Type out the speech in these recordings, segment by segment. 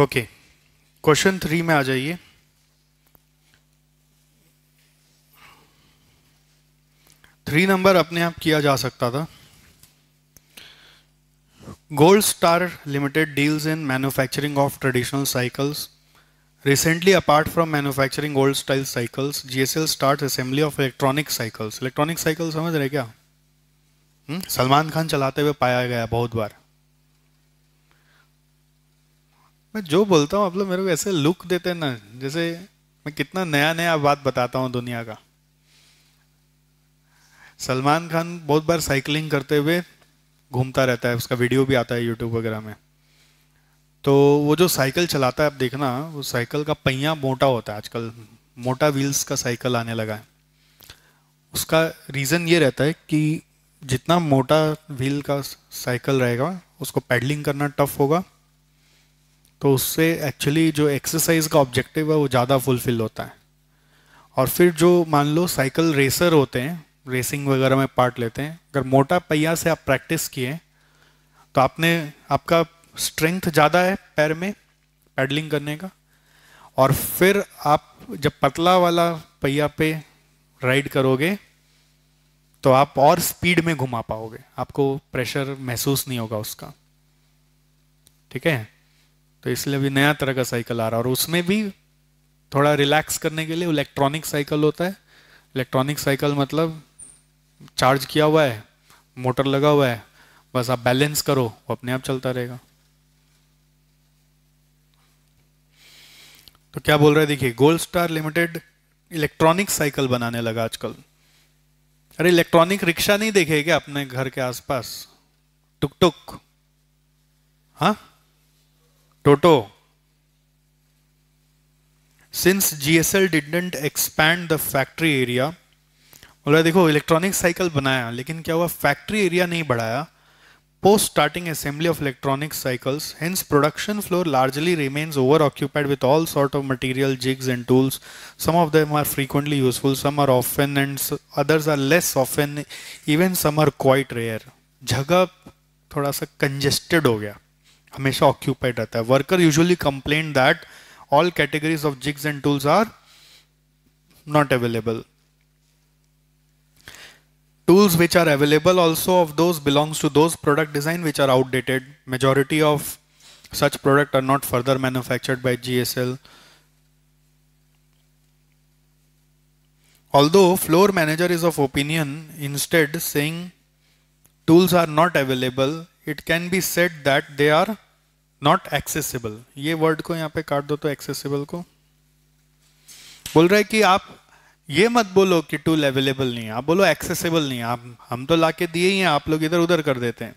Okay question three में आ जाइए three number अपने आप किया जा सकता था gold star limited deals in manufacturing of traditional cycles recently apart from manufacturing gold style cycles GSL start assembly of electronic cycles electronic cycle समझ रहे क्या हम्म, सलमान खान चलाते हुए पाया गया बहुत बार मैं जो बोलता हूँ आप लोग मेरे को ऐसे लुक देते हैं ना जैसे मैं कितना नया नया बात बताता हूँ दुनिया का सलमान खान बहुत बार साइकिलिंग करते हुए घूमता रहता है उसका वीडियो भी आता है यूट्यूब वगैरह में तो वो जो साइकिल चलाता है आप देखना वो साइकिल का पहिया मोटा होता है आजकल मोटा व्हील्स का साइकिल आने लगा है उसका रीज़न ये रहता है कि जितना मोटा व्हील का साइकिल रहेगा उसको पैडलिंग करना टफ होगा तो उससे एक्चुअली जो एक्सरसाइज का ऑब्जेक्टिव है वो ज़्यादा फुलफिल होता है और फिर जो मान लो साइकिल रेसर होते हैं रेसिंग वगैरह में पार्ट लेते हैं अगर मोटा पहिया से आप प्रैक्टिस किए तो आपने आपका स्ट्रेंथ ज़्यादा है पैर में पैडलिंग करने का और फिर आप जब पतला वाला पहिया पे राइड करोगे तो आप और स्पीड में घुमा पाओगे आपको प्रेशर महसूस नहीं होगा उसका ठीक है तो इसलिए भी नया तरह का साइकिल आ रहा है और उसमें भी थोड़ा रिलैक्स करने के लिए इलेक्ट्रॉनिक साइकिल होता है इलेक्ट्रॉनिक साइकिल मतलब चार्ज किया हुआ है मोटर लगा हुआ है बस आप बैलेंस करो वो अपने आप चलता रहेगा तो क्या बोल रहा है देखिए gold star limited electronic cycle बनाने लगा आजकल अरे इलेक्ट्रॉनिक रिक्शा नहीं देखे क्या अपने घर के आसपास टुक टुक हाँ Toto, since GSL didn't expand the factory area बोला देखो इलेक्ट्रॉनिक साइकिल बनाया लेकिन क्या हुआ फैक्ट्री एरिया नहीं बढ़ाया post starting assembly of electronic cycles hence production floor largely remains over occupied with all sort of material jigs and tools some of them are frequently useful some are often and others are less often even some are quite rare जगह थोड़ा सा congested हो गया हमेशा occupied रहता है worker usually complain that all categories of jigs and tools are not available. Tools which are available also of those belongs to those product design which are outdated. Majority of such product are not further manufactured by GSL. Although floor manager is of opinion, instead saying tools are not available it can be set that they are not accessible ये word को यहाँ पे काट दो तो acceptable को बोल रहे कि आप ये मत बोलो कि टूल अवेलेबल नहीं है आप बोलो एक्सेसिबल नहीं है आप हम तो लाके दिए ही हैं आप लोग इधर उधर कर देते हैं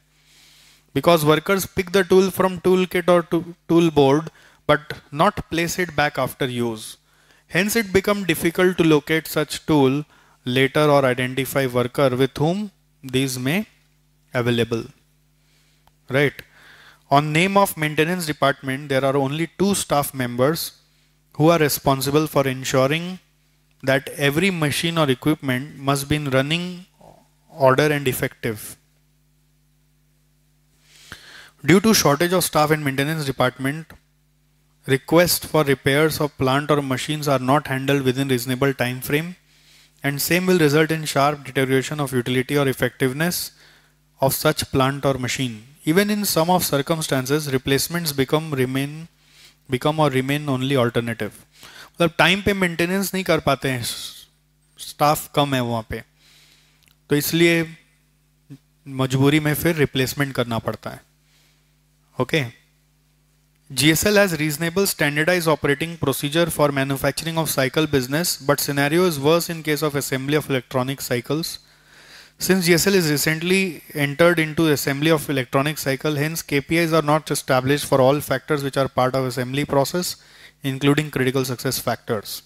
because workers pick the tool from tool kit और tool board but not place it back after use hence it become difficult to locate such tool later और identify worker with whom these may available right? On name of maintenance department, there are only two staff members who are responsible for ensuring that every machine or equipment must be in running order and effective. Due to shortage of staff in maintenance department, requests for repairs of plant or machines are not handled within reasonable time frame and same will result in sharp deterioration of utility or effectiveness of such plant or machine. Even in some of circumstances, replacements become remain become or remain only alternative. मतलब time पे maintenance नहीं कर पाते हैं staff कम है वहाँ पे तो इसलिए मजबूरी में फिर रिप्लेसमेंट करना पड़ता है okay GSL has reasonable standardized operating procedure for manufacturing of cycle business but scenario is worse in case of assembly of electronic cycles Since GSL is recently entered into assembly of electronic cycle, hence KPIs are not established for all factors which are part of assembly process, including critical success factors.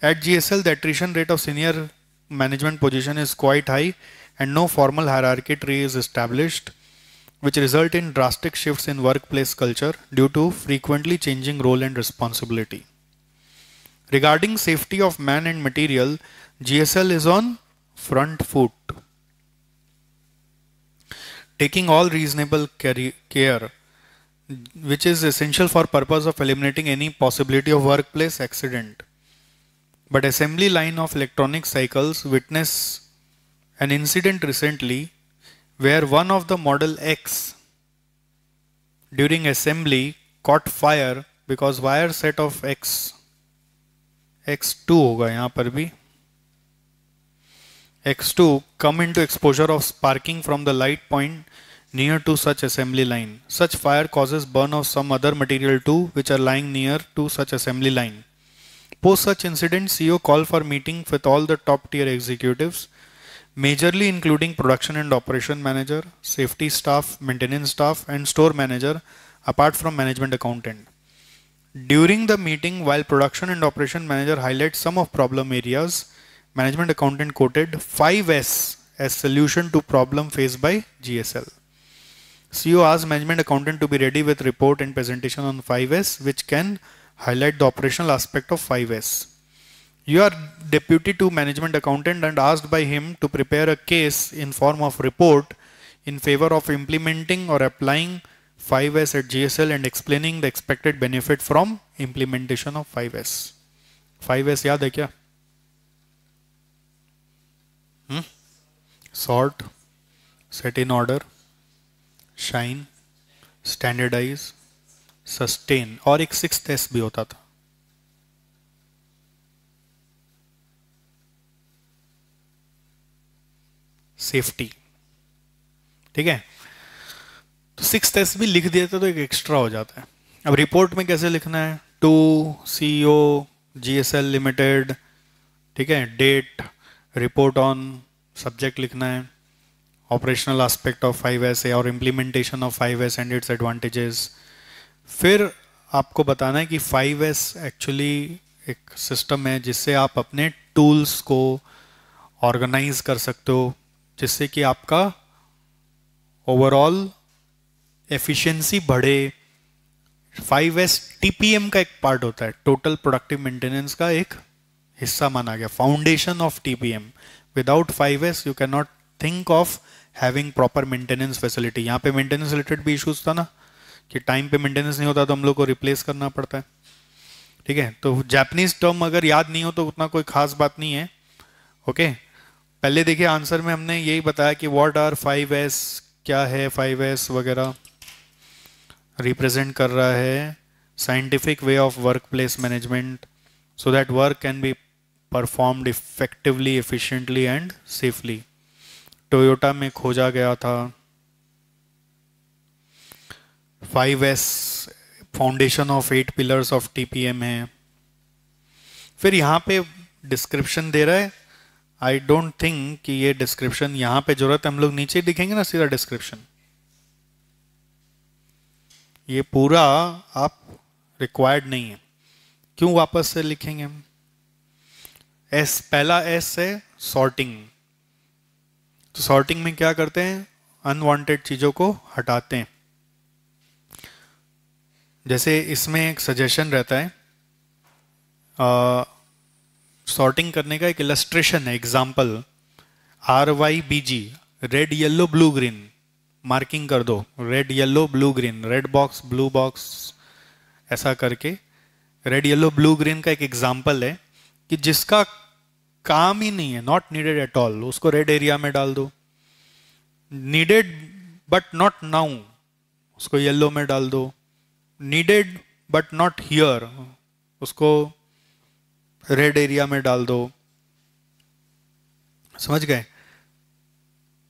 At GSL, the attrition rate of senior management position is quite high and no formal hierarchy tree is established, which result in drastic shifts in workplace culture due to frequently changing role and responsibility. Regarding safety of man and material, GSL is on front foot taking all reasonable care which is essential for purpose of eliminating any possibility of workplace accident. But assembly line of electronic cycles witness an incident recently where one of the Model X during assembly caught fire because wire set of X X2 होगा यहाँ पर भी X2 come into exposure of sparking from the light point near to such assembly line. Such fire causes burn of some other material too which are lying near to such assembly line. Post such incident, CEO call for meeting with all the top tier executives, majorly including production and operation manager, safety staff, maintenance staff and store manager apart from management accountant. During the meeting, while production and operation manager highlight some of problem areas, management accountant quoted 5S as solution to problem faced by GSL. CEO asked management accountant to be ready with report and presentation on 5S which can highlight the operational aspect of 5S. You are deputy to management accountant and asked by him to prepare a case in form of report in favor of implementing or applying 5S at GSL and explaining the expected benefit from implementation of 5S. 5S yaad hai kya? sort set in order shine standardize sustain और एक six S भी होता था safety ठीक है तो six test भी लिख देते तो एक एक्स्ट्रा हो जाता है अब रिपोर्ट में कैसे लिखना है to C O G S L limited ठीक है डेट रिपोर्ट ऑन सब्जेक्ट लिखना है operational aspect of five S और implementation of five S and its advantages फिर आपको बताना है कि फाइव एस एक्चुअली एक सिस्टम है जिससे आप अपने टूल्स को ऑर्गेनाइज कर सकते हो जिससे कि आपका ओवरऑल एफिशिएंसी बढ़े फाइव एस टीपीएम का एक पार्ट होता है टोटल प्रोडक्टिव मेंटेनेंस का एक हिस्सा माना गया foundation of TPM P without 5S can not think of having proper maintenance facility यहाँ पे मेंटेनेंस रिलेटेड भी issues था ना कि टाइम पे मेंटेनेंस नहीं होता तो हम लोग को रिप्लेस करना पड़ता है ठीक है तो जैपनीज टर्म अगर याद नहीं हो तो उतना कोई खास बात नहीं है ओके पहले देखिए आंसर में हमने यही बताया कि वॉट आर 5S क्या है 5S वगैरह रिप्रेजेंट कर रहा है scientific way of work place management so that work can be performed effectively efficiently and safely Toyota में खोजा गया था 5s foundation of eight pillars of TPM है फिर यहाँ पे डिस्क्रिप्शन दे रहा है आई डोंट थिंक कि ये डिस्क्रिप्शन यहाँ पे जरूरत हम लोग नीचे दिखेंगे ना सीधा डिस्क्रिप्शन ये पूरा आप रिक्वायर्ड नहीं है क्यों वापस से लिखेंगे हम एस पहला एस है सॉर्टिंग तो सॉर्टिंग में क्या करते हैं अनवांटेड चीज़ों को हटाते हैं जैसे इसमें एक सजेशन रहता है सॉर्टिंग करने का एक इलस्ट्रेशन है example R Y B G red yellow blue green marking कर दो red yellow blue green red box blue box ऐसा करके रेड येलो ब्लू ग्रीन का एक एग्जाम्पल है कि जिसका काम ही नहीं है नॉट नीडेड एट ऑल उसको रेड एरिया में डाल दो नीडेड बट नॉट नाउ उसको येलो में डाल दो नीडेड बट नॉट हियर उसको रेड एरिया में डाल दो समझ गए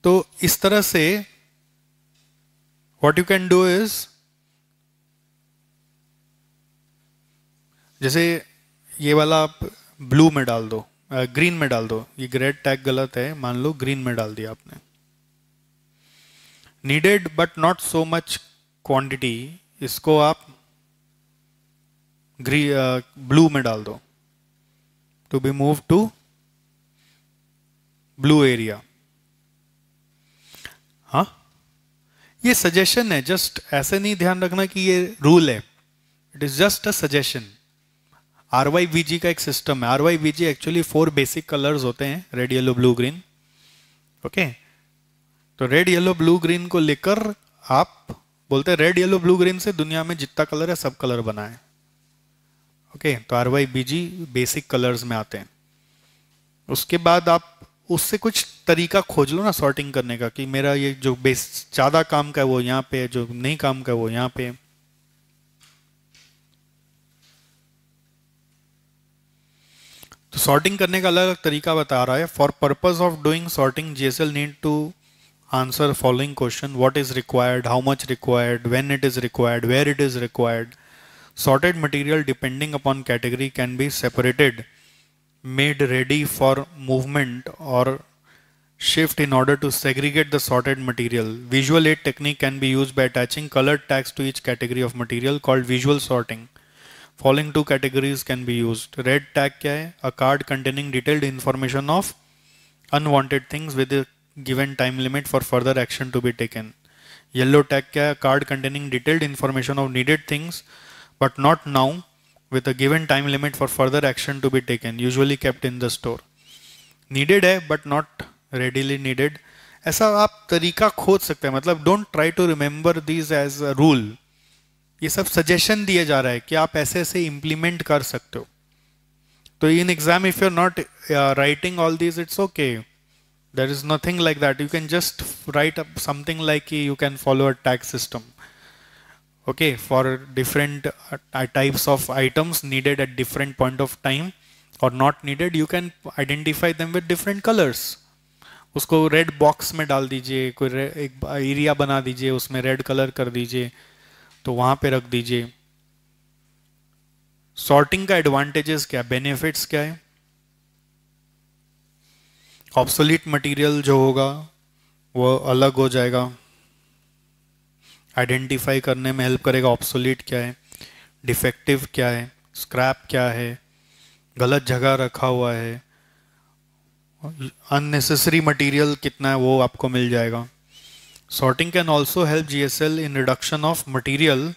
तो इस तरह से what you can do is जैसे ये वाला आप ब्लू में डाल दो ग्रीन में डाल दो ये ग्रेड टैग गलत है मान लो ग्रीन में डाल दिया आपने needed but not so much quantity इसको आप ग्री ब्लू में डाल दो to be move to blue area हा ये सजेशन है जस्ट ऐसे नहीं ध्यान रखना कि ये रूल है it is just a suggestion R Y V G का एक सिस्टम है R Y V G actually four basic colours होते हैं red yellow blue green okay तो रेड येलो ब्लू ग्रीन को लेकर आप बोलते हैं रेड येलो ब्लू ग्रीन से दुनिया में जितना कलर है सब कलर बनाए ओके तो R Y B G basic colours में आते हैं उसके बाद आप उससे कुछ तरीका खोज लो ना सॉर्टिंग करने का कि मेरा ये जो बेस ज़्यादा काम का है वो यहाँ पे जो नहीं काम का है वो यहाँ पे तो सॉर्टिंग करने का अलग अलग तरीका बता रहा है for purpose of doing sorting L need to answer following question what is required how much required when it is required where it is required sorted material depending upon category can be separated made ready for movement और shift in order to segregate the sorted material visual aid technique can be use by attaching coloured tags to each category of material called visual sorting following two categories can be use red tag क्या है a card containing detailed information of unwanted things with given time limit for further action to be taken yellow tag क्या है card containing detailed information of needed things but not now with a given time limit for further action to be taken usually kept in the store needed है but not readily needed ऐसा आप तरीका खोज सकते हैं मतलब don't try to remember these as a rule ये सब सजेशन दिए जा रहा है कि आप ऐसे ऐसे इम्प्लीमेंट कर सकते हो तो in exam if you are not writing all this it's okay there is nothing like that you can just write up something like you can follow a tax system okay for different types of items needed at different point of time और not needed you can identify them with different colours उसको red box में डाल दीजिए कोई एक area बना दीजिए उसमें रेड कलर कर दीजिए तो वहां पे रख दीजिए सॉर्टिंग का एडवांटेजेस क्या बेनिफिट्स क्या है ऑप्सोलिट मटेरियल जो होगा वो अलग हो जाएगा आइडेंटिफाई करने में हेल्प करेगा ऑप्सोलिट क्या है डिफेक्टिव क्या है स्क्रैप क्या है गलत जगह रखा हुआ है अननेसेसरी मटेरियल कितना है वो आपको मिल जाएगा Sorting can also help GSL in reduction of material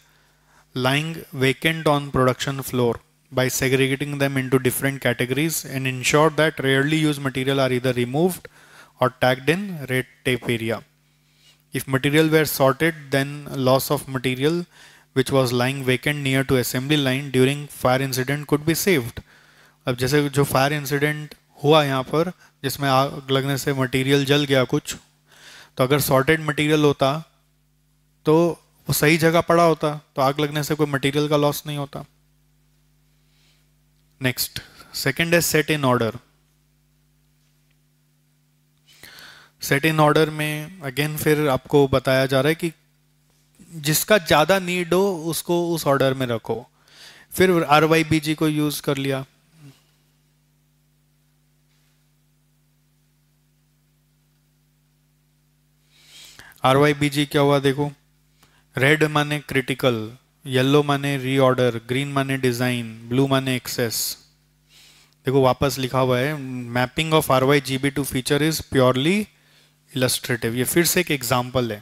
lying vacant on production floor by segregating them into different categories and ensure that rarely used material are either removed or tagged in red tape area. If material were sorted, then loss of material which was lying vacant near to assembly line during fire incident could be saved. अब जैसे जो fire incident हुआ यहाँ पर जिसमें आग लगने से मटेरियल जल गया कुछ तो अगर सॉर्टेड मटेरियल होता तो वो सही जगह पड़ा होता तो आग लगने से कोई मटेरियल का लॉस नहीं होता नेक्स्ट सेकेंड है set in order set in order में अगेन फिर आपको बताया जा रहा है कि जिसका ज़्यादा नीड हो उसको उस ऑर्डर में रखो फिर आर वाई बी जी को यूज़ कर लिया आर वाई बी जी क्या हुआ देखो रेड माने क्रिटिकल येलो माने रीऑर्डर ग्रीन माने डिज़ाइन ब्लू माने एक्सेस देखो वापस लिखा हुआ है mapping of R Y G B to feature is purely illustrative ये फिर से एक एग्जाम्पल है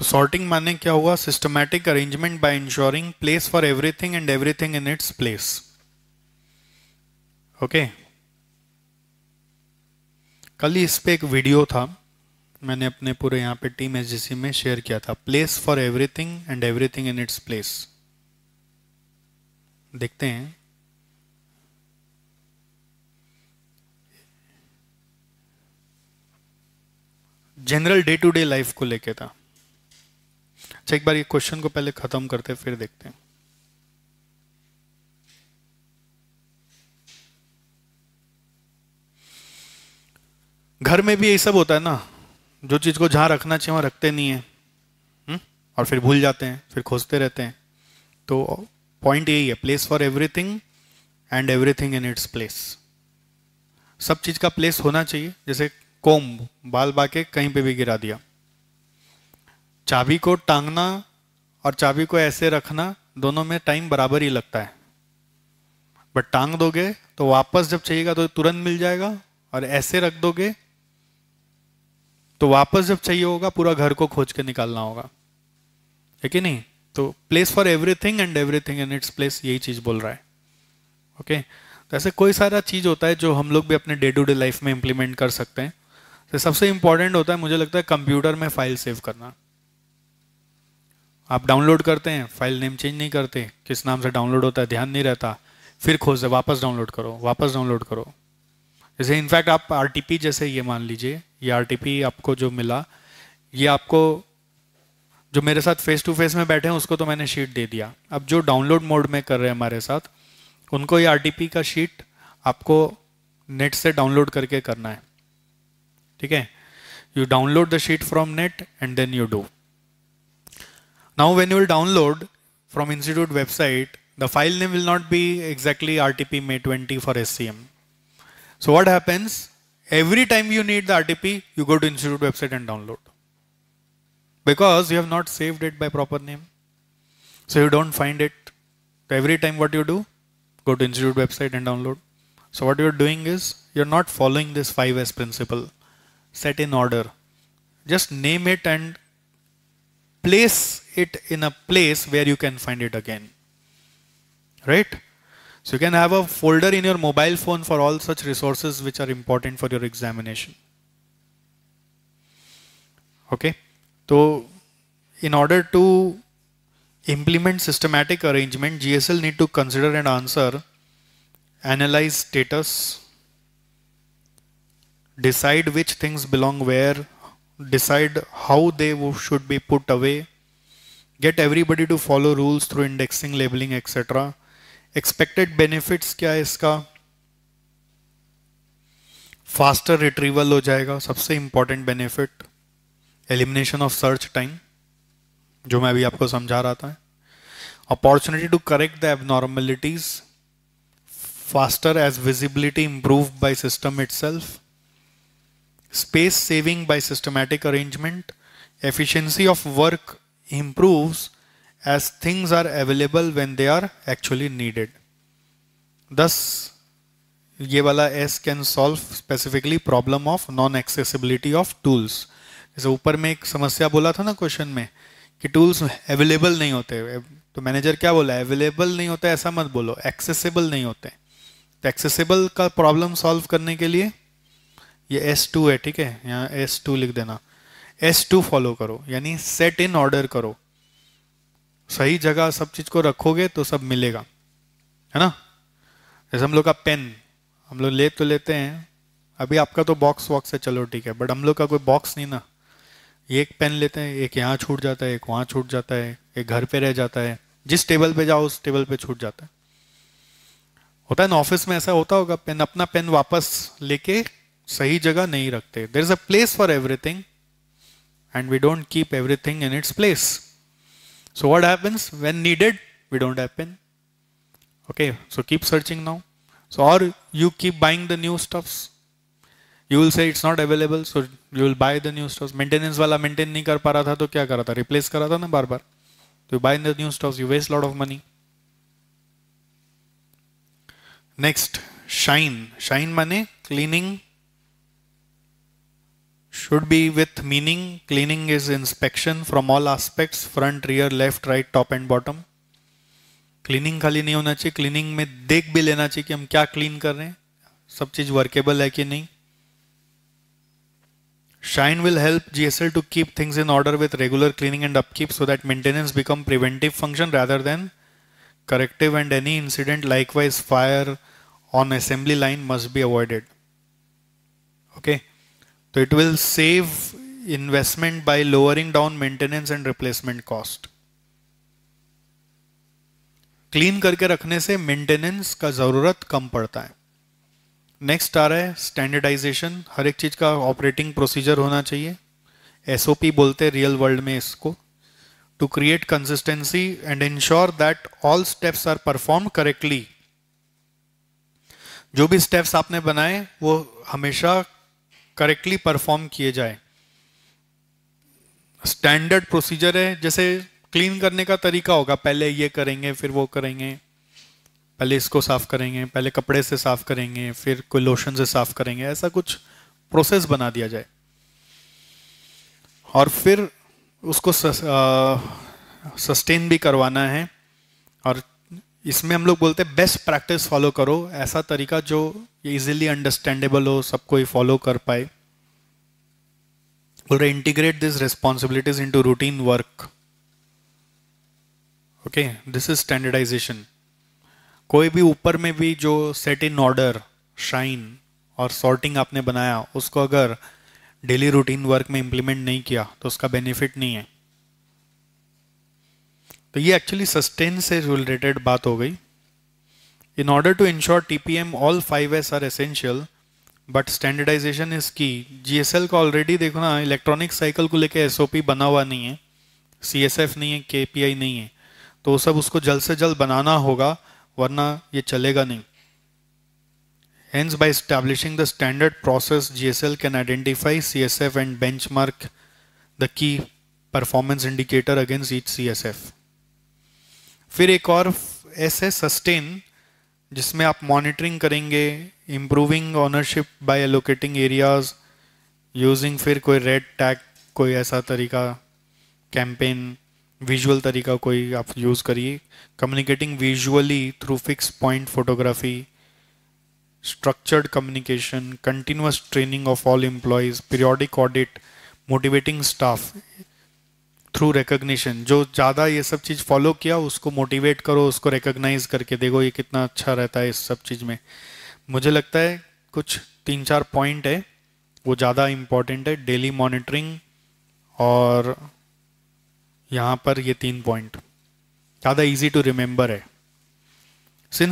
तो सॉर्टिंग माने क्या हुआ systematic arrangement by ensuring place for everything and everything in its place okay कल ही इस पे एक वीडियो था मैंने अपने पूरे यहां पे टीम एस में शेयर किया था place for everything and everything in its place देखते हैं general day to day life को लेके था अच्छा एक बार ये क्वेश्चन को पहले ख़त्म करते हैं फिर देखते हैं घर में भी यही सब होता है ना जो चीज़ को जहां रखना चाहिए वहां रखते नहीं है हुँ? हम्म? और फिर भूल जाते हैं फिर खोजते रहते हैं तो पॉइंट यही है place for everything and everything in its place सब चीज़ का प्लेस होना चाहिए जैसे कोम्ब बाल बाके कहीं पे भी गिरा दिया चाबी को टांगना और चाबी को ऐसे रखना दोनों में टाइम बराबर ही लगता है बट टांग दोगे तो वापस जब चाहिएगा तो तुरंत मिल जाएगा और ऐसे रख दोगे तो वापस जब चाहिए होगा पूरा घर को खोज के निकालना होगा ठीक है नहीं तो place for everything and everything in its place यही चीज बोल रहा है ओके तो ऐसे कोई सारा चीज होता है जो हम लोग भी अपने डे टू डे लाइफ में इंप्लीमेंट कर सकते हैं तो सबसे इंपॉर्टेंट होता है मुझे लगता है कंप्यूटर में फाइल सेव करना आप डाउनलोड करते हैं फाइल नेम चेंज नहीं करते किस नाम से डाउनलोड होता है ध्यान नहीं रहता फिर दे वापस डाउनलोड करो वापस डाउनलोड करो जैसे इनफैक्ट आप आर जैसे ये मान लीजिए ये आर आपको जो मिला ये आपको जो मेरे साथ फेस टू फेस में बैठे हैं उसको तो मैंने शीट दे दिया अब जो डाउनलोड मोड में कर रहे हैं हमारे साथ उनको ये आर का शीट आपको नेट से डाउनलोड करके करना है ठीक है you download the sheet from net and then you do Now when you will download from institute website, the file name will not be exactly RTP May 20 for SCM. So what happens? Every time you need the RTP, you go to institute website and download. Because you have not saved it by proper name. So you don't find it. Every time what you do? Go to institute website and download. So what you're doing is, you're not following this 5S principle. Set in order. Just name it and place it in a place where you can find it again. Right? So you can have a folder in your mobile phone for all such resources which are important for your examination. Okay? So in order to implement systematic arrangement, GSL need to consider and answer, analyze status, decide which things belong where decide how they should be put away, get everybody to follow rules through indexing, labeling, etc. Expected benefits क्या है इसका faster retrieval हो जाएगा सबसे important benefit elimination of search time जो मैं अभी आपको समझा रहा था opportunity to correct the abnormalities faster as visibility improve by system itself space saving by systematic arrangement, efficiency of work improves as things are available when they are actually needed. Thus, ये वाला S can solve specifically problem of non-accessibility of tools. जैसे ऊपर में एक समस्या बोला था ना क्वेश्चन में कि टूल्स अवेलेबल नहीं होते तो मैनेजर क्या बोला अवेलेबल नहीं होते ऐसा मत बोलो एक्सेसिबल नहीं होते तो एक्सेसिबल का प्रॉब्लम सॉल्व करने के लिए ये S2 है ठीक है यहाँ S2 लिख देना S2 फॉलो करो यानी सेट इन ऑर्डर करो सही जगह सब चीज को रखोगे तो सब मिलेगा है ना जैसे हम लोग का पेन हम लोग ले तो लेते हैं अभी आपका तो बॉक्स वॉक्स है चलो ठीक है बट हम लोग का कोई बॉक्स नहीं ना एक पेन लेते हैं एक यहाँ छूट जाता है एक वहां छूट जाता है एक घर पे रह जाता है जिस टेबल पे जाओ उस टेबल पे छूट जाता है होता है ना ऑफिस में ऐसा होता होगा पेन अपना पेन वापस लेके सही जगह नहीं रखते there is a place for everything and we don't keep everything in its place so what happens when needed we don't happen okay so keep searching now so और you keep buying the new stuffs you will say it's not available so you will buy the new stuffs maintenance वाला maintain नहीं कर पा रहा था तो क्या करा था रिप्लेस करा था ना बार बार तो buy the new stuffs you waste lot of money next shine shine माने cleaning should be with meaning. Cleaning is inspection from all aspects, front, rear, left, right, top and bottom. Cleaning खाली नहीं होना चाहिए cleaning में देख भी लेना चाहिए कि हम क्या क्लीन कर रहे हैं सब चीज वर्केबल है कि नहीं Shine will help GSL to keep things in order with regular cleaning and upkeep so that maintenance become preventive function rather than corrective and any incident likewise fire on assembly line must be avoided. Okay. तो it will save investment by lowering down maintenance and replacement cost clean करके रखने से maintenance का ज़रूरत कम पड़ता है next आ रहा है स्टैंडर्डाइजेशन हर एक चीज़ का ऑपरेटिंग प्रोसीजर होना चाहिए एसओपी बोलते हैं रियल वर्ल्ड में इसको to create consistency and ensure that all steps are perform correctly जो भी स्टेप्स आपने बनाए वो हमेशा करेक्टली परफॉर्म किए जाए स्टैंडर्ड प्रोसीजर है जैसे क्लीन करने का तरीका होगा पहले ये करेंगे फिर वो करेंगे पहले इसको साफ करेंगे पहले कपड़े से साफ करेंगे फिर कोई लोशन से साफ करेंगे ऐसा कुछ प्रोसेस बना दिया जाए और फिर उसको सस्टेन भी करवाना है और इसमें हम लोग बोलते हैं बेस्ट प्रैक्टिस फॉलो करो ऐसा तरीका जो इजीली अंडरस्टैंडेबल हो सबको ही फॉलो कर पाए बोल रहे integrate this responsibilities into routine work okay this is standardization कोई भी ऊपर में भी जो सेट इन ऑर्डर शाइन और सॉर्टिंग आपने बनाया उसको अगर डेली रूटीन वर्क में इंप्लीमेंट नहीं किया तो उसका बेनिफिट नहीं है तो ये एक्चुअली सस्टेन से रिलेटेड बात हो गई in order to ensure T P M all five S are essential but standardization is key G S L का ऑलरेडी देखो ना इलेक्ट्रॉनिक साइकिल को लेके एस ओ पी बना हुआ नहीं है सी एस एफ नहीं है के पी आई नहीं है तो सब उसको जल्द से जल्द बनाना होगा वरना ये चलेगा नहीं Hence, by can identify C S F and benchmark the key performance indicator against each C S F फिर एक और ऐसे सस्टेन जिसमें आप मॉनिटरिंग करेंगे improving ownership by allocating areas using फिर कोई रेड टैग कोई ऐसा तरीका कैंपेन विजुअल तरीका कोई आप यूज़ करिए communicating visually through fix point photography structured communication continuous training of all employees periodic audit motivating staff through recognition जो ज़्यादा ये सब चीज़ फॉलो किया उसको मोटिवेट करो उसको रिकोगनाइज करके देखो ये कितना अच्छा रहता है इस सब चीज़ में मुझे लगता है कुछ तीन चार पॉइंट है वो ज़्यादा इम्पॉर्टेंट है डेली मॉनिटरिंग और यहाँ पर ये तीन पॉइंट ज़्यादा इजी टू रिमेंबर है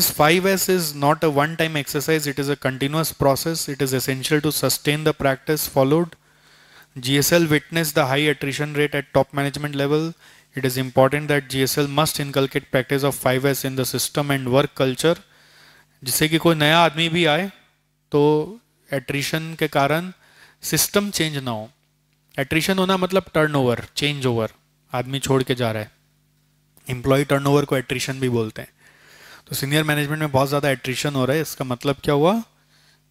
five 5S is not a one-time exercise, it is a continuous process. It is essential to sustain the practice followed GSL witnessed the high attrition rate at top management level. It is important that GSL must inculcate practice of 5S in the system and work culture. जिससे कि कोई नया आदमी भी आए तो एट्रिशन के कारण सिस्टम चेंज ना हो एट्रिशन होना मतलब टर्नओवर चेंज ओवर आदमी छोड़ के जा रहा है एम्प्लॉय टर्नओवर को एट्रिशन भी बोलते हैं तो सीनियर मैनेजमेंट में बहुत ज़्यादा एट्रिशन हो रहा है इसका मतलब क्या हुआ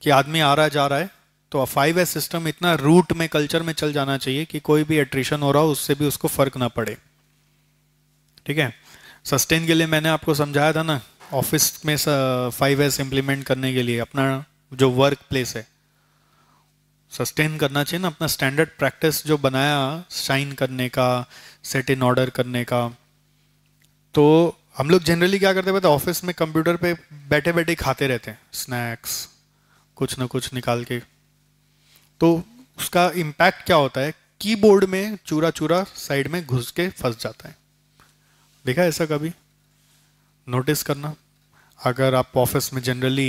कि आदमी आ रहा जा रहा है तो फाइव एस सिस्टम इतना रूट में कल्चर में चल जाना चाहिए कि कोई भी एट्रिशन हो रहा हो उससे भी उसको फर्क ना पड़े ठीक है सस्टेन के लिए मैंने आपको समझाया था ना ऑफिस में फाइव एस इम्प्लीमेंट करने के लिए अपना जो वर्क प्लेस है सस्टेन करना चाहिए ना अपना स्टैंडर्ड प्रैक्टिस जो बनाया साइन करने का सेट इन ऑर्डर करने का तो हम लोग जनरली क्या करते हैं ऑफिस में कंप्यूटर पे बैठे बैठे खाते रहते हैं स्नैक्स कुछ ना कुछ निकाल के तो उसका इम्पैक्ट क्या होता है कीबोर्ड में चूरा चूरा साइड में घुस के फंस जाता है देखा ऐसा कभी नोटिस करना अगर आप ऑफिस में जनरली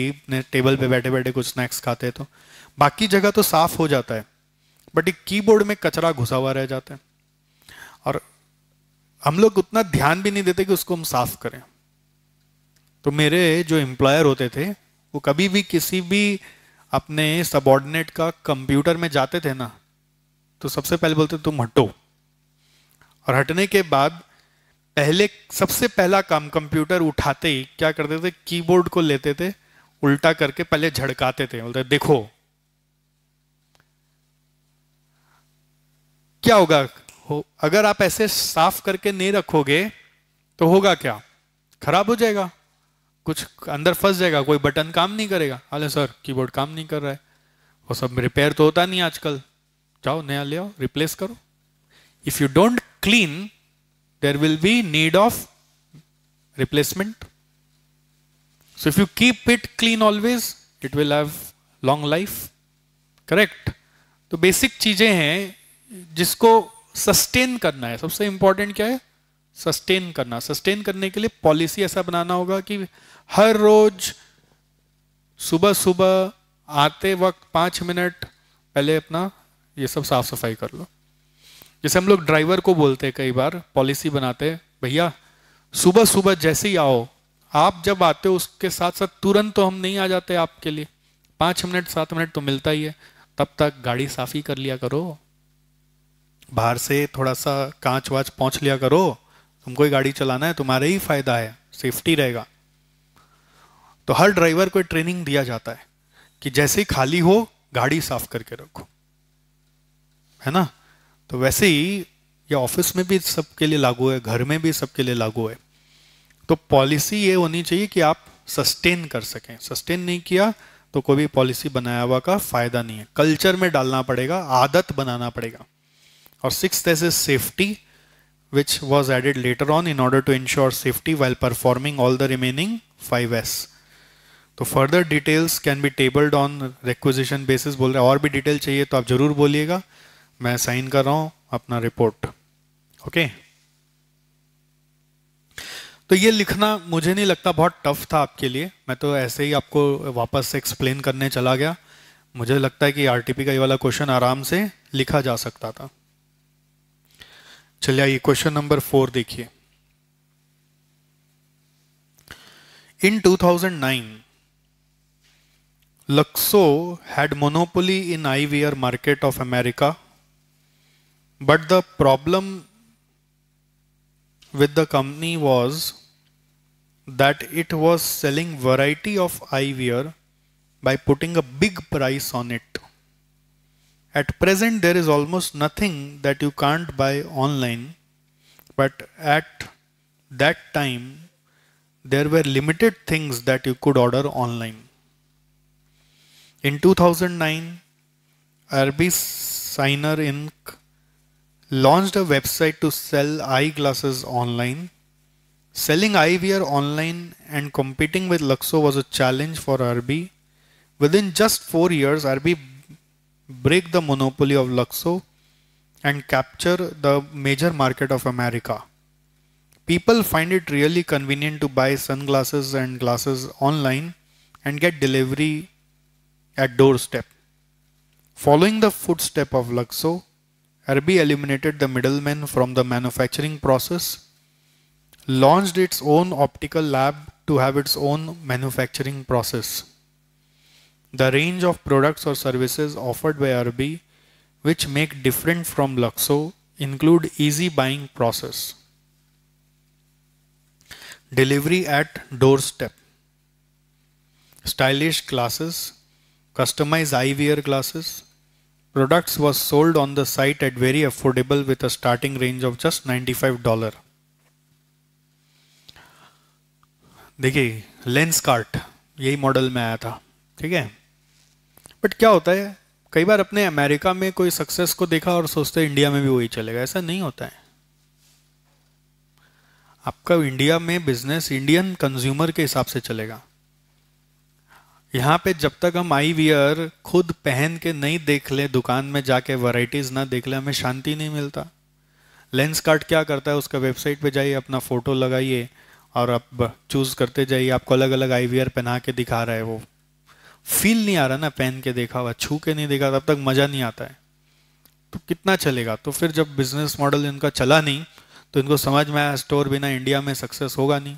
टेबल पे बैठे बैठे कुछ स्नैक्स खाते हैं तो बाकी जगह तो साफ हो जाता है बट एक कीबोर्ड में कचरा घुसा हुआ रह जाता है और हम लोग उतना ध्यान भी नहीं देते कि उसको हम साफ करें तो मेरे जो एम्प्लॉयर होते थे वो कभी भी किसी भी अपने सबॉर्डिनेट का कंप्यूटर में जाते थे ना तो सबसे पहले बोलते तुम हटो और हटने के बाद पहले सबसे पहला काम कंप्यूटर उठाते ही क्या करते थे कीबोर्ड को लेते थे उल्टा करके पहले झड़काते थे बोलते देखो क्या होगा हो अगर आप ऐसे साफ करके नहीं रखोगे तो होगा क्या खराब हो जाएगा कुछ अंदर फंस जाएगा कोई बटन काम नहीं करेगा अरे सर कीबोर्ड काम नहीं कर रहा है वो सब रिपेयर तो होता नहीं आजकल जाओ नया ले आओ रिप्लेस करो if you don't clean there will be need of replacement so if you keep it clean always it will have long life correct तो बेसिक चीजें हैं जिसको सस्टेन करना है सबसे इंपॉर्टेंट क्या है सस्टेन करना सस्टेन करने के लिए पॉलिसी ऐसा बनाना होगा कि हर रोज सुबह सुबह आते वक्त पांच मिनट पहले अपना ये सब साफ सफाई कर लो जैसे हम लोग ड्राइवर को बोलते हैं कई बार पॉलिसी बनाते हैं भैया सुबह सुबह जैसे ही आओ आप जब आते हो उसके साथ साथ तुरंत तो हम नहीं आ जाते आपके लिए पांच मिनट सात मिनट तो मिलता ही है तब तक गाड़ी साफ ही कर लिया करो बाहर से थोड़ा सा कांच वाच पहुंच लिया करो हमको ही गाड़ी चलाना है तुम्हारे ही फायदा है सेफ्टी रहेगा तो हर ड्राइवर को ट्रेनिंग दिया जाता है कि जैसे ही खाली हो गाड़ी साफ करके रखो है ना तो वैसे ही ये ऑफिस में भी सबके लिए लागू है घर में भी सबके लिए लागू है तो पॉलिसी ये होनी चाहिए कि आप सस्टेन कर सकें सस्टेन नहीं किया तो कोई भी पॉलिसी बनाया हुआ का फायदा नहीं है कल्चर में डालना पड़ेगा आदत बनाना पड़ेगा और सिक्स एज से safety which was added later on in order to ensure safety while performing all the remaining 5S. तो further details can be tabled on requisition basis बोल रहे और भी डिटेल चाहिए तो आप ज़रूर बोलिएगा मैं साइन कर रहा हूँ अपना रिपोर्ट ओके okay? तो ये लिखना मुझे नहीं लगता बहुत टफ था आपके लिए मैं तो ऐसे ही आपको वापस एक्सप्लेन करने चला गया मुझे लगता है कि आरटीपी का ये वाला क्वेश्चन आराम से लिखा जा सकता था चलिए आइए क्वेश्चन नंबर फोर देखिए इन 2009 Luxo had monopoly in eyewear market of America but the problem with the company was that it was selling variety of eyewear by putting a big price on it At present, there is almost nothing that you can't buy online, but at that time, there were limited things that you could order online. In 2009, RB Signer Inc. launched a website to sell eyeglasses online. Selling eyewear online and competing with Luxo was a challenge for RB. Within just four years, RB break the monopoly of Luxo and capture the major market of America. People find it really convenient to buy sunglasses and glasses online and get delivery at doorstep. Following the footstep of Luxo, Arby eliminated the middlemen from the manufacturing process, launched its own optical lab to have its own manufacturing process the range of products or services offered by RB which make different from Luxo include easy buying process, delivery at doorstep, stylish glasses, customized eyewear glasses. Products was sold on the site at very affordable with a starting range of just $95. देखिए lens cart यही model में आया था ठीक है but क्या होता है कई बार अपने अमेरिका में कोई सक्सेस को देखा और सोचते इंडिया में भी वही चलेगा ऐसा नहीं होता है आपका इंडिया में बिजनेस इंडियन कंज्यूमर के हिसाब से चलेगा यहाँ पे जब तक हम आई वियर खुद पहन के नहीं देख ले दुकान में जाके वराइटीज ना देख ले हमें शांति नहीं मिलता लेंस कार्ड क्या करता है उसका वेबसाइट पे जाइए अपना फ़ोटो लगाइए और आप चूज़ करते जाइए आपको अलग अलग आई वियर पहना के दिखा रहा है वो फील नहीं आ रहा ना पहन के देखा हुआ छू के नहीं देखा तब तक मज़ा नहीं आता है तो कितना चलेगा तो फिर जब बिजनेस मॉडल इनका चला नहीं तो इनको समझ में आया स्टोर बिना इंडिया में सक्सेस होगा नहीं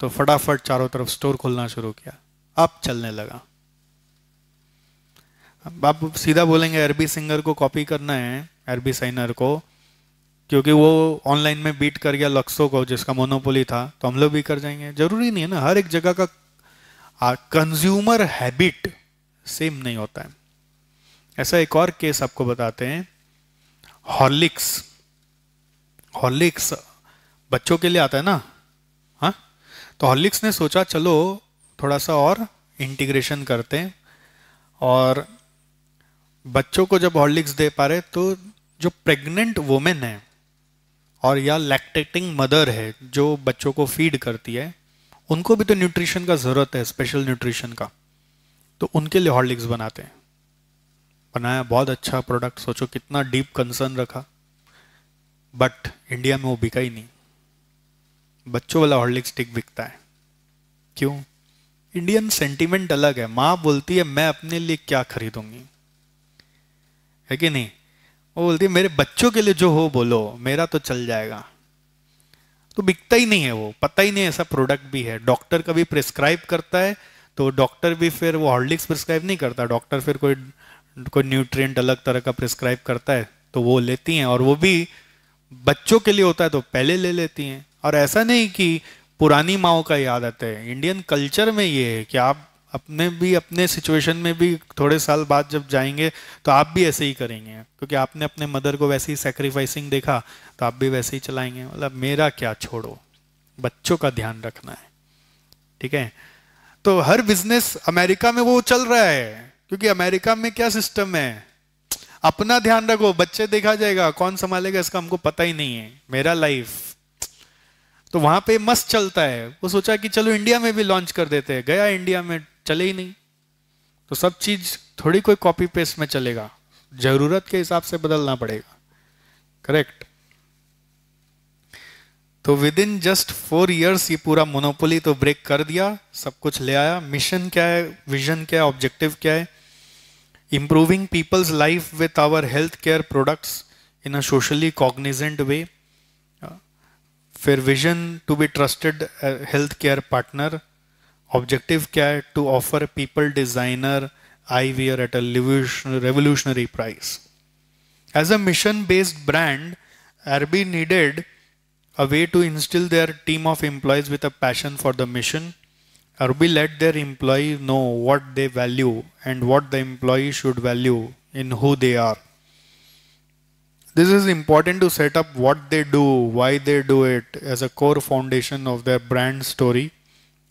तो फटाफट चारों तरफ स्टोर खोलना शुरू किया अब चलने लगा आप सीधा बोलेंगे अरबी सिंगर को कॉपी करना है अरबी साइनर को क्योंकि वो ऑनलाइन में बीट कर गया लक्सो को जिसका मोनोपोली था तो हम लोग भी कर जाएंगे जरूरी नहीं है ना हर एक जगह का कंज्यूमर हैबिट सेम नहीं होता है ऐसा एक और केस आपको बताते हैं हॉर्लिक्स हॉर्लिक्स बच्चों के लिए आता है ना हाँ तो हॉर्लिक्स ने सोचा चलो थोड़ा सा और इंटीग्रेशन करते हैं और बच्चों को जब हॉर्लिक्स दे पा रहे तो जो प्रेग्नेंट वोमेन है और या लैक्टेटिंग मदर है जो बच्चों को फीड करती है उनको भी तो न्यूट्रिशन का ज़रूरत है स्पेशल न्यूट्रिशन का तो उनके लिए हॉर्लिक्स बनाते हैं बनाया बहुत अच्छा प्रोडक्ट सोचो कितना डीप कंसर्न रखा बट इंडिया में वो बिका ही नहीं बच्चों वाला हॉर्लिक्स टिक बिकता है क्यों इंडियन सेंटिमेंट अलग है माँ बोलती है मैं अपने लिए क्या खरीदूंगी है कि नहीं वो बोलती है मेरे बच्चों के लिए जो हो बोलो मेरा तो चल जाएगा तो बिकता ही नहीं है वो पता ही नहीं ऐसा प्रोडक्ट भी है डॉक्टर कभी प्रिस्क्राइब करता है तो डॉक्टर भी फिर वो हॉर्लिक्स प्रिस्क्राइब नहीं करता डॉक्टर फिर कोई कोई न्यूट्रिएंट अलग तरह का प्रिस्क्राइब करता है तो वो लेती हैं और वो भी बच्चों के लिए होता है तो पहले ले लेती हैं और ऐसा नहीं कि पुरानी माओ का याद आता है इंडियन कल्चर में ये है कि आप अपने भी अपने सिचुएशन में भी थोड़े साल बाद जब जाएंगे तो आप भी ऐसे ही करेंगे क्योंकि आपने अपने मदर को वैसे ही सेक्रीफाइसिंग देखा तो आप भी वैसे ही चलाएंगे मतलब मेरा क्या छोड़ो बच्चों का ध्यान रखना है ठीक है तो हर बिजनेस अमेरिका में वो चल रहा है क्योंकि अमेरिका में क्या सिस्टम है अपना ध्यान रखो बच्चे देखा जाएगा कौन संभालेगा इसका हमको पता ही नहीं है मेरा लाइफ तो वहां पे मस्त चलता है वो सोचा कि चलो इंडिया में भी लॉन्च कर देते हैं गया इंडिया में चले ही नहीं तो सब चीज थोड़ी कोई कॉपी पेस्ट में चलेगा जरूरत के हिसाब से बदलना पड़ेगा करेक्ट तो within just four years ये पूरा मोनोपोली तो ब्रेक कर दिया सब कुछ ले आया मिशन क्या है विजन क्या है ऑब्जेक्टिव क्या है improving people's life with our health care products in a socially cognizant way फिर vision to be trusted health care partner Objective क्या to offer people designer eyewear at a revolutionary price. As a mission-based brand, Arby needed a way to instill their team of employees with a passion for the mission. Arby let their employees know what they value and what the employee should value in who they are. This is important to set up what they do, why they do it as a core foundation of their brand story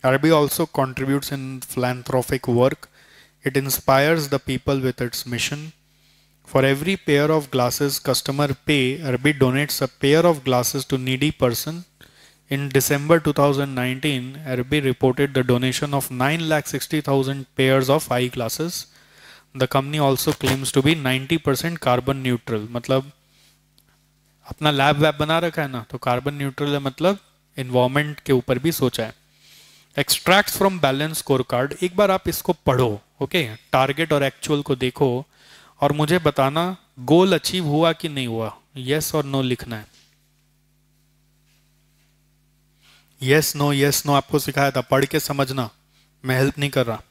RB also contributes in philanthropic work. It inspires the people with its mission. For every pair of glasses customer pay, RB donates a pair of glasses to needy person. In December 2019, RB reported the donation of 9,60,000 pairs of eyeglasses. The company also claims to be 90% carbon neutral. मतलब अपना lab web बना रखा है ना तो carbon neutral है मतलब environment के ऊपर भी सोचा है extract from balance score card एक बार आप इसको पढ़ो ओके टारगेट और एक्चुअल को देखो और मुझे बताना गोल अचीव हुआ कि नहीं हुआ यस और नो लिखना है यस नो यस नो आपको सिखाया था पढ़ के समझना मैं हेल्प नहीं कर रहा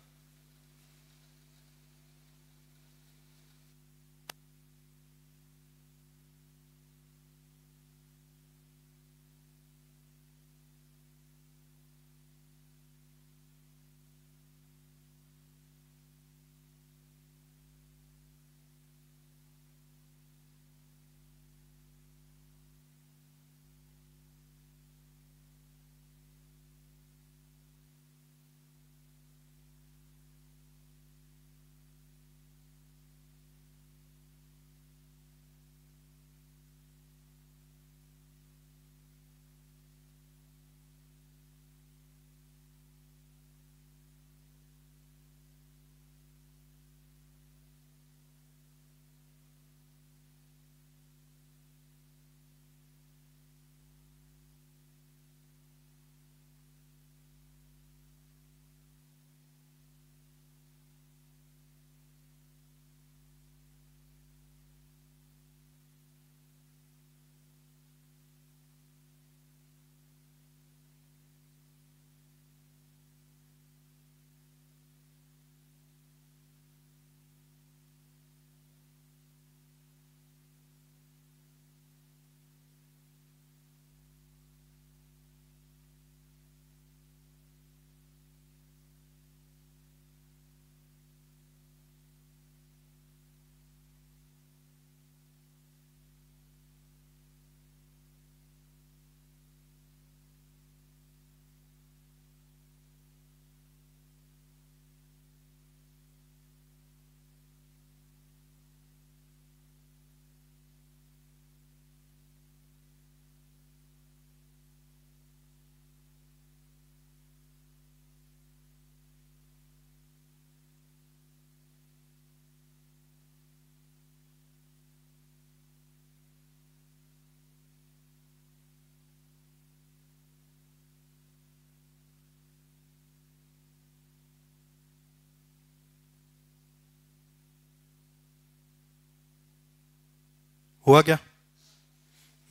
हुआ क्या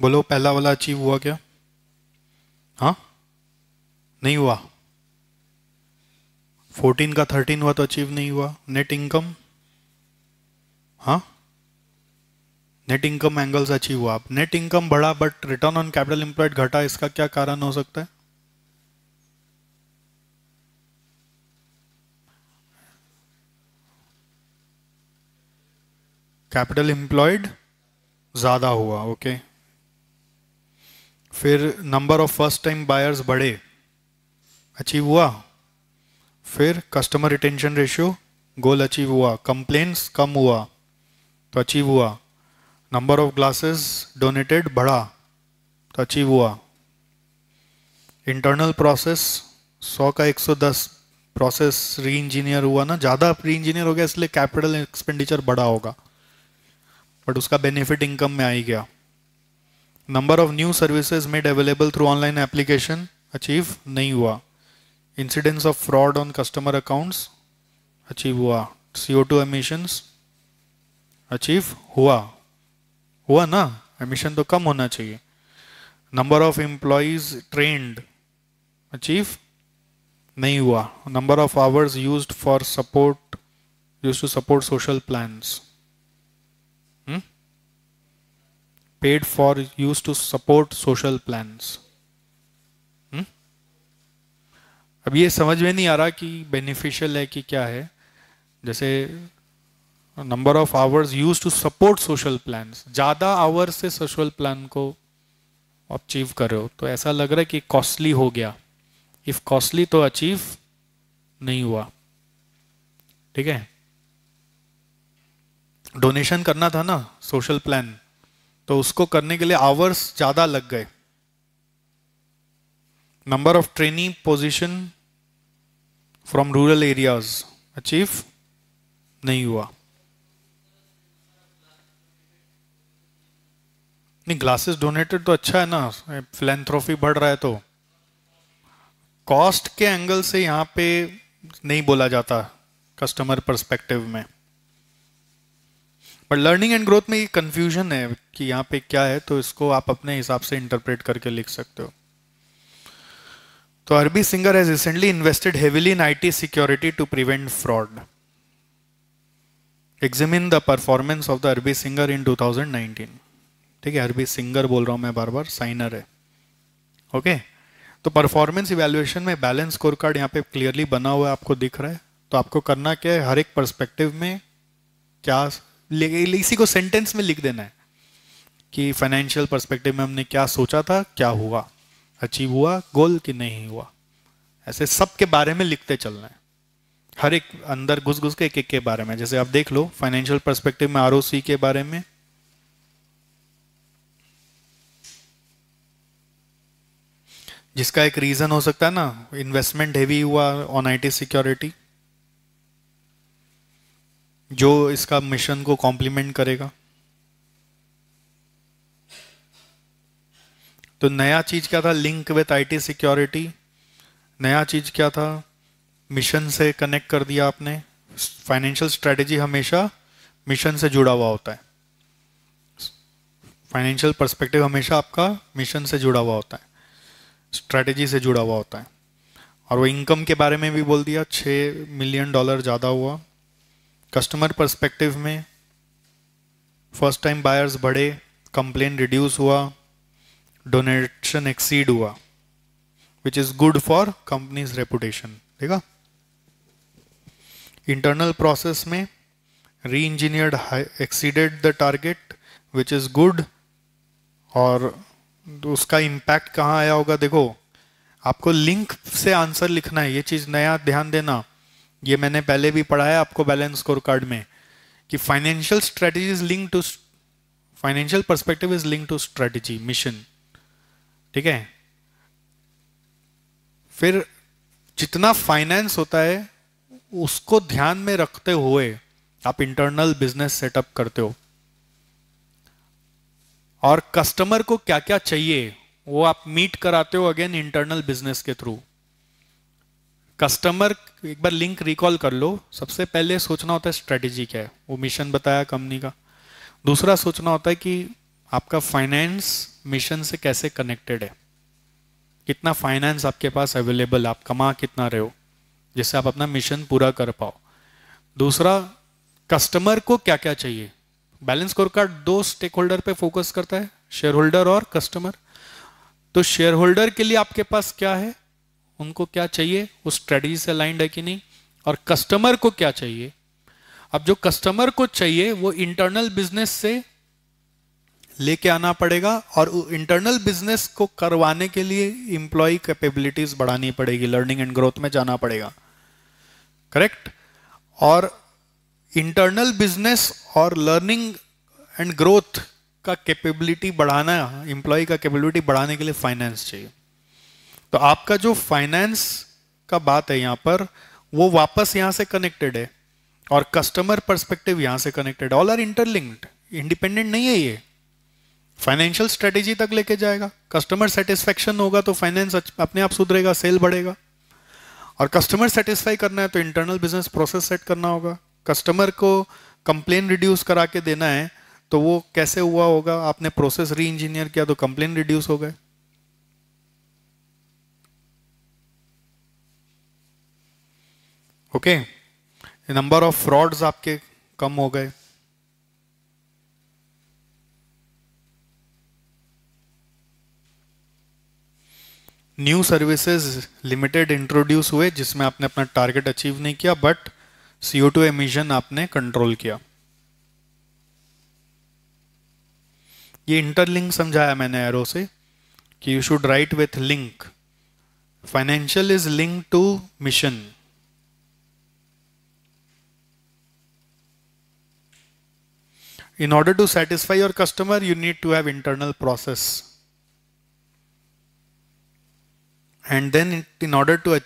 बोलो पहला वाला अचीव हुआ क्या हाँ नहीं हुआ 14 का 13 हुआ तो अचीव नहीं हुआ नेट इनकम हाँ नेट इनकम एंगल्स अचीव हुआ आप नेट इनकम बढ़ा but return on capital employed घटा इसका क्या कारण हो सकता है कैपिटल इंप्लॉयड ज़्यादा हुआ ओके फिर number of first time buyers बढ़े अचीव हुआ फिर customer retention ratio goal achieve हुआ कंप्लेंट्स कम हुआ तो अचीव हुआ नंबर ऑफ ग्लासेस डोनेटेड बढ़ा तो अचीव हुआ इंटरनल प्रोसेस 100 का 110 प्रोसेस री इंजीनियर हुआ ना ज़्यादा री इंजीनियर हो गया इसलिए कैपिटल एक्सपेंडिचर बढ़ा होगा बट उसका बेनिफिट इनकम में आ ही गया number of new services made available through online application achieve नहीं हुआ incidence of fraud on customer accounts achieve हुआ सीओ टू एमिशंस अचीव हुआ हुआ ना एमिशन तो कम होना चाहिए number of employees trained achieve नहीं हुआ number of hours use for support use to support social plans paid for used to support social plans. Hmm? अब ये समझ में नहीं आ रहा कि बेनिफिशियल है कि क्या है जैसे number of hours use to support social plan ज़्यादा आवर्स से सोशल प्लान को अचीव कर रहे हो तो ऐसा लग रहा है कि कॉस्टली हो गया इफ़ कॉस्टली तो अचीव नहीं हुआ ठीक है डोनेशन करना था ना सोशल प्लान तो उसको करने के लिए आवर्स ज़्यादा लग गए number of training position from rural areas achieve नहीं हुआ नहीं ग्लासेस डोनेटेड तो अच्छा है ना फिलेंथ्रोफी बढ़ रहा है तो कॉस्ट के एंगल से यहाँ पे नहीं बोला जाता कस्टमर परस्पेक्टिव में बट लर्निंग एंड ग्रोथ में ये कन्फ्यूजन है कि यहाँ पे क्या है तो इसको आप अपने हिसाब से इंटरप्रेट करके लिख सकते हो तो अरबी सिंगर has recently invested heavily in IT security to prevent fraud examine the performance of the अरबी सिंगर इन 2019 ठीक है अरबी सिंगर बोल रहा हूँ मैं बार बार साइनर है ओके तो परफॉर्मेंस इवेल्युएशन में बैलेंस स्कोर कार्ड यहाँ पे क्लियरली बना हुआ है आपको दिख रहा है तो आपको करना क्या है हर एक परस्पेक्टिव में क्या इसी को सेंटेंस में लिख देना है कि फाइनेंशियल परस्पेक्टिव में हमने क्या सोचा था क्या हुआ अचीव हुआ गोल कि नहीं हुआ ऐसे सब के बारे में लिखते चलना है हर एक अंदर घुस घुस के एक एक के बारे में जैसे आप देख लो फाइनेंशियल परस्पेक्टिव में आर के बारे में जिसका एक रीजन हो सकता है ना इन्वेस्टमेंट हैवी हुआ ऑन आईटी सिक्योरिटी जो इसका मिशन को कॉम्प्लीमेंट करेगा तो नया चीज़ क्या था लिंक विथ आईटी सिक्योरिटी नया चीज़ क्या था मिशन से कनेक्ट कर दिया आपने फाइनेंशियल स्ट्रेटेजी हमेशा मिशन से जुड़ा हुआ होता है फाइनेंशियल पर्सपेक्टिव हमेशा आपका मिशन से जुड़ा हुआ होता है स्ट्रेटेजी से जुड़ा हुआ होता है और वो इनकम के बारे में भी बोल दिया छ मिलियन डॉलर ज़्यादा हुआ कस्टमर पर्सपेक्टिव में फर्स्ट टाइम बायर्स बढ़े कंप्लेन रिड्यूस हुआ डोनेशन एक्सीड हुआ which is good for company's reputation ठीक है इंटरनल प्रोसेस में reengineered exceeded the target which is good और उसका इम्पैक्ट कहाँ आया होगा देखो आपको लिंक से आंसर लिखना है ये चीज़ नया ध्यान देना ये मैंने पहले भी पढ़ाया आपको बैलेंस स्कोर कार्ड में कि financial strategy is link to financial perspective is link to strategy mission ठीक है फिर जितना फाइनेंस होता है उसको ध्यान में रखते हुए आप इंटरनल बिजनेस सेटअप करते हो और कस्टमर को क्या क्या चाहिए वो आप मीट कराते हो अगेन इंटरनल बिजनेस के थ्रू कस्टमर एक बार लिंक रिकॉल कर लो सबसे पहले सोचना होता है स्ट्रेटेजी क्या है वो मिशन बताया कंपनी का दूसरा सोचना होता है कि आपका फाइनेंस मिशन से कैसे कनेक्टेड है कितना फाइनेंस आपके पास अवेलेबल आप कमा कितना रहे हो जिससे आप अपना मिशन पूरा कर पाओ दूसरा कस्टमर को क्या क्या चाहिए बैलेंस स्कोर कार्ड दो स्टेक होल्डर पर फोकस करता है शेयर होल्डर और कस्टमर तो शेयर होल्डर के लिए आपके पास क्या है उनको क्या चाहिए वो स्ट्रेटजी से अलाइंड है कि नहीं और कस्टमर को क्या चाहिए अब जो कस्टमर को चाहिए वो इंटरनल बिजनेस से लेके आना पड़ेगा और इंटरनल बिजनेस को करवाने के लिए इंप्लॉय कैपेबिलिटीज बढ़ानी पड़ेगी लर्निंग एंड ग्रोथ में जाना पड़ेगा करेक्ट और इंटरनल बिजनेस और लर्निंग एंड ग्रोथ का कैपेबिलिटी बढ़ाना इंप्लॉय का कैपेबिलिटी बढ़ाने के लिए फाइनेंस चाहिए तो आपका जो फाइनेंस का बात है यहां पर वो वापस यहां से कनेक्टेड है और कस्टमर परस्पेक्टिव यहां से connected all are interlinked independent नहीं है ये फाइनेंशियल स्ट्रेटेजी तक लेके जाएगा कस्टमर सेटिस्फेक्शन होगा तो फाइनेंस अपने आप सुधरेगा सेल बढ़ेगा और कस्टमर सेटिस्फाई करना है तो इंटरनल बिजनेस प्रोसेस सेट करना होगा कस्टमर को कंप्लेन रिड्यूस करा के देना है तो वो कैसे हुआ होगा आपने प्रोसेस री इंजीनियर किया तो कंप्लेन रिड्यूस हो गए ओके नंबर ऑफ फ्रॉड्स आपके कम हो गए न्यू सर्विसेज लिमिटेड इंट्रोड्यूस हुए जिसमें आपने अपना टारगेट अचीव नहीं किया बट सीओ टू एमिशन आपने कंट्रोल किया ये इंटरलिंक समझाया मैंने एरो से कि you should write with link financial is link to mission In order to satisfy your customer, you need to have internal process. And then in order to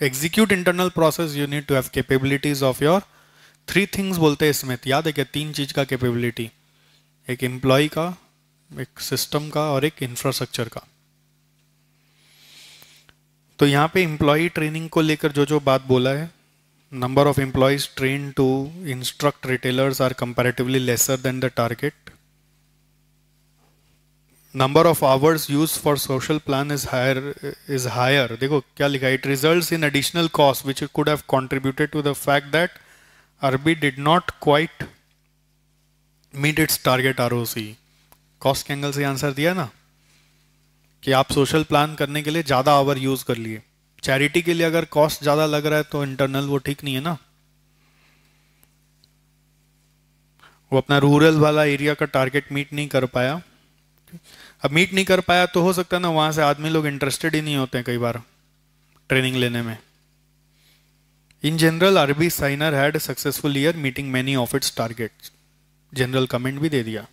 execute internal process, you need to have capabilities of your three things bolte hai smith yaad hai kya teen cheez ka capability ek employee ka ek system ka aur ek infrastructure ka तो यहाँ पे employ training को लेकर जो जो बात बोला है number of employees trained to instruct retailers are comparatively lesser than the target. Number of hours used for social plan is higher is higher. dekho kya likha It results in additional cost which could have contributed to the fact that arbi did not quite meet its target ROC. cost angle se answer diya na ki aap social plan karne ke liye zyada hour use kar liye charity के लिए अगर cost ज़्यादा लग रहा है तो internal वो ठीक नहीं है ना वो अपना रूरल वाला एरिया का टारगेट मीट नहीं कर पाया अब मीट नहीं कर पाया तो हो सकता है ना वहां से आदमी लोग इंटरेस्टेड ही नहीं होते हैं कई बार ट्रेनिंग लेने में इन जनरल आरबी साइनर had successful year meeting many of its targets general comment भी दे दिया